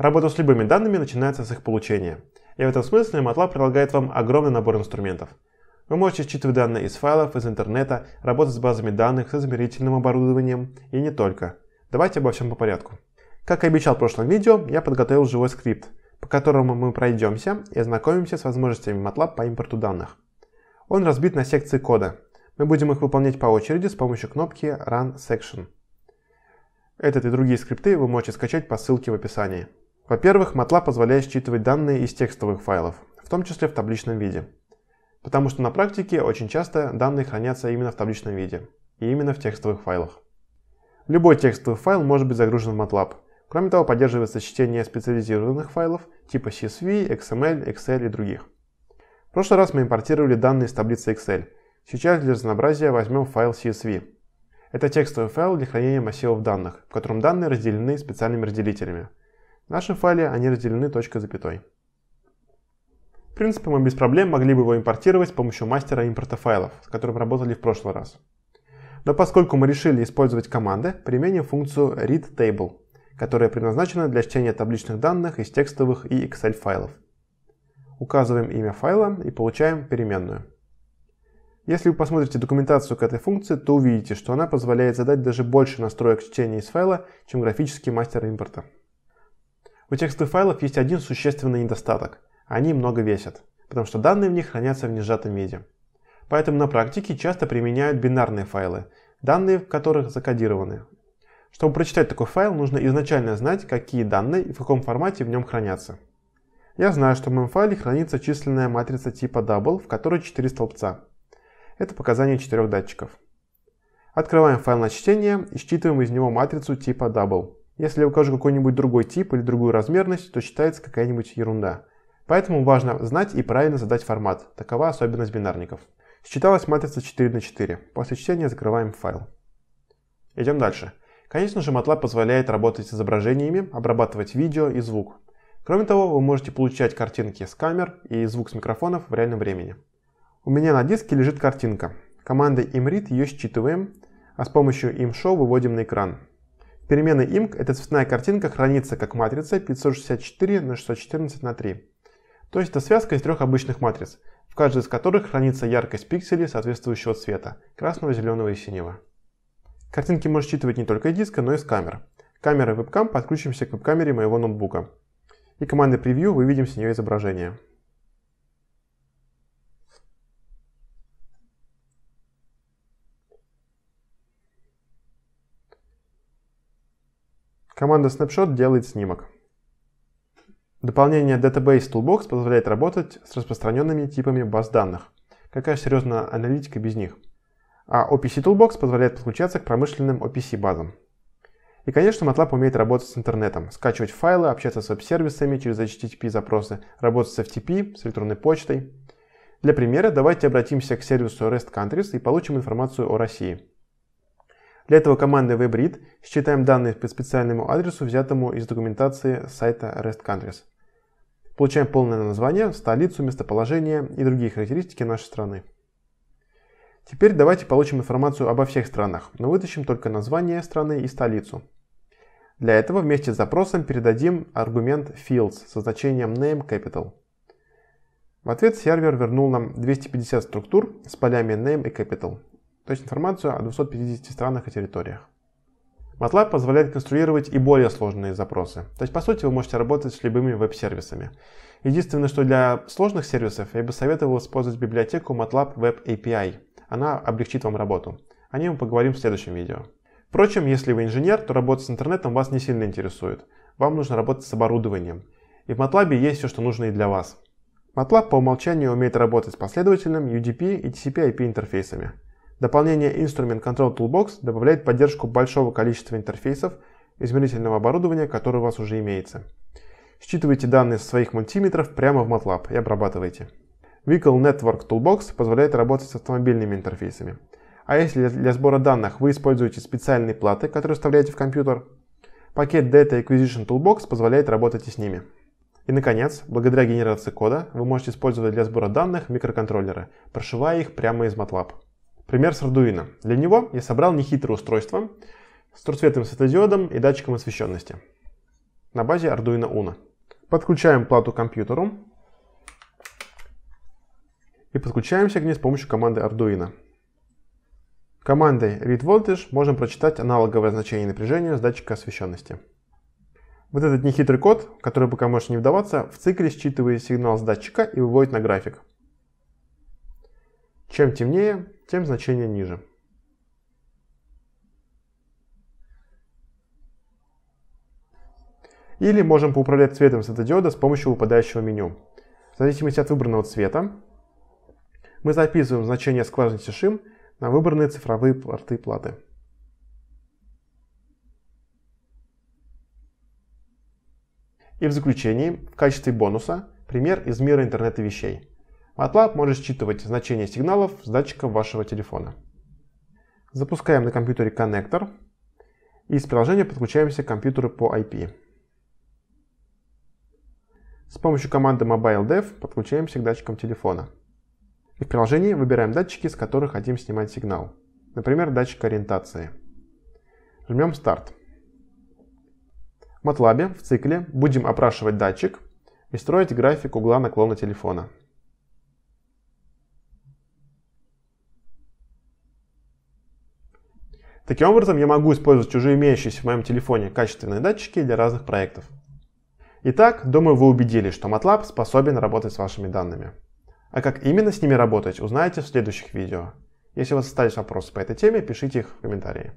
Работа с любыми данными начинается с их получения. И в этом смысле MATLAB предлагает вам огромный набор инструментов. Вы можете считывать данные из файлов, из интернета, работать с базами данных, с измерительным оборудованием и не только. Давайте обо всем по порядку. Как и обещал в прошлом видео, я подготовил живой скрипт, по которому мы пройдемся и ознакомимся с возможностями MATLAB по импорту данных. Он разбит на секции кода. Мы будем их выполнять по очереди с помощью кнопки Run Section. Этот и другие скрипты вы можете скачать по ссылке в описании. Во-первых, MATLAB позволяет считывать данные из текстовых файлов, в том числе в табличном виде. Потому что на практике очень часто данные хранятся именно в табличном виде и именно в текстовых файлах. Любой текстовый файл может быть загружен в MATLAB. Кроме того, поддерживается чтение специализированных файлов типа CSV, XML, Excel и других. В прошлый раз мы импортировали данные из таблицы Excel. Сейчас для разнообразия возьмем файл CSV. Это текстовый файл для хранения массивов данных, в котором данные разделены специальными разделителями – в нашем файле они разделены точкой запятой. В принципе, мы без проблем могли бы его импортировать с помощью мастера импорта файлов, с которым работали в прошлый раз. Но поскольку мы решили использовать команды, применим функцию readTable, которая предназначена для чтения табличных данных из текстовых и Excel файлов. Указываем имя файла и получаем переменную. Если вы посмотрите документацию к этой функции, то увидите, что она позволяет задать даже больше настроек чтения из файла, чем графический мастер импорта. У текстовых файлов есть один существенный недостаток. Они много весят, потому что данные в них хранятся в нежатом виде. Поэтому на практике часто применяют бинарные файлы, данные в которых закодированы. Чтобы прочитать такой файл, нужно изначально знать, какие данные и в каком формате в нем хранятся. Я знаю, что в моем файле хранится численная матрица типа Double, в которой 4 столбца. Это показания четырех датчиков. Открываем файл на чтение и считываем из него матрицу типа Double. Если я укажу какой-нибудь другой тип или другую размерность, то считается какая-нибудь ерунда. Поэтому важно знать и правильно задать формат. Такова особенность бинарников. Считалась матрица 4 на 4. После чтения закрываем файл. Идем дальше. Конечно же, MATLAB позволяет работать с изображениями, обрабатывать видео и звук. Кроме того, вы можете получать картинки с камер и звук с микрофонов в реальном времени. У меня на диске лежит картинка. Командой imread ее считываем, а с помощью imshow выводим на экран переменной img эта цветная картинка хранится как матрица 564 на 614 на 3. То есть это связка из трех обычных матриц, в каждой из которых хранится яркость пикселей соответствующего цвета – красного, зеленого и синего. Картинки можно считывать не только из диска, но и с камер. Камеры вебкам подключимся к веб-камере моего ноутбука. И командой preview выведем с нее изображение. Команда Snapshot делает снимок. Дополнение Database Toolbox позволяет работать с распространенными типами баз данных. Какая серьезная аналитика без них? А OPC Toolbox позволяет подключаться к промышленным OPC базам. И, конечно, MATLAB умеет работать с интернетом, скачивать файлы, общаться с веб-сервисами через HTTP запросы, работать с FTP, с электронной почтой. Для примера давайте обратимся к сервису REST Countries и получим информацию о России. Для этого командой WebRead считаем данные по специальному адресу, взятому из документации сайта REST Countries. Получаем полное название, столицу, местоположение и другие характеристики нашей страны. Теперь давайте получим информацию обо всех странах, но вытащим только название страны и столицу. Для этого вместе с запросом передадим аргумент fields со значением name capital. В ответ сервер вернул нам 250 структур с полями name и capital то есть информацию о 250 странах и территориях. MATLAB позволяет конструировать и более сложные запросы. То есть, по сути, вы можете работать с любыми веб-сервисами. Единственное, что для сложных сервисов я бы советовал использовать библиотеку MATLAB Web API. Она облегчит вам работу. О ней мы поговорим в следующем видео. Впрочем, если вы инженер, то работа с интернетом вас не сильно интересует. Вам нужно работать с оборудованием. И в MATLAB есть все, что нужно и для вас. MATLAB по умолчанию умеет работать с последовательным UDP и TCP IP интерфейсами. Дополнение Instrument Control Toolbox добавляет поддержку большого количества интерфейсов измерительного оборудования, которое у вас уже имеется. Считывайте данные со своих мультиметров прямо в MATLAB и обрабатывайте. Vehicle Network Toolbox позволяет работать с автомобильными интерфейсами. А если для сбора данных вы используете специальные платы, которые вставляете в компьютер, пакет Data Acquisition Toolbox позволяет работать и с ними. И, наконец, благодаря генерации кода вы можете использовать для сбора данных микроконтроллеры, прошивая их прямо из MATLAB. Пример с Arduino. Для него я собрал нехитрое устройство с трехцветным светодиодом и датчиком освещенности на базе Arduino Uno. Подключаем плату к компьютеру и подключаемся к ней с помощью команды Arduino. Командой read voltage можем прочитать аналоговое значение напряжения с датчика освещенности. Вот этот нехитрый код, который пока может не вдаваться, в цикле считывает сигнал с датчика и выводит на график. Чем темнее, тем значение ниже. Или можем поуправлять цветом светодиода с помощью выпадающего меню. В зависимости от выбранного цвета мы записываем значение скважинности шим на выбранные цифровые порты платы. И в заключении, в качестве бонуса, пример из мира интернета вещей. MATLAB может считывать значение сигналов с датчиков вашего телефона. Запускаем на компьютере коннектор и из приложения подключаемся к компьютеру по IP. С помощью команды MobileDev подключаемся к датчикам телефона. И в приложении выбираем датчики, с которых хотим снимать сигнал. Например, датчик ориентации. Жмем «Старт». В MATLAB в цикле будем опрашивать датчик и строить график угла наклона телефона. Таким образом, я могу использовать уже имеющиеся в моем телефоне качественные датчики для разных проектов. Итак, думаю, вы убедились, что MATLAB способен работать с вашими данными. А как именно с ними работать, узнаете в следующих видео. Если у вас остались вопросы по этой теме, пишите их в комментарии.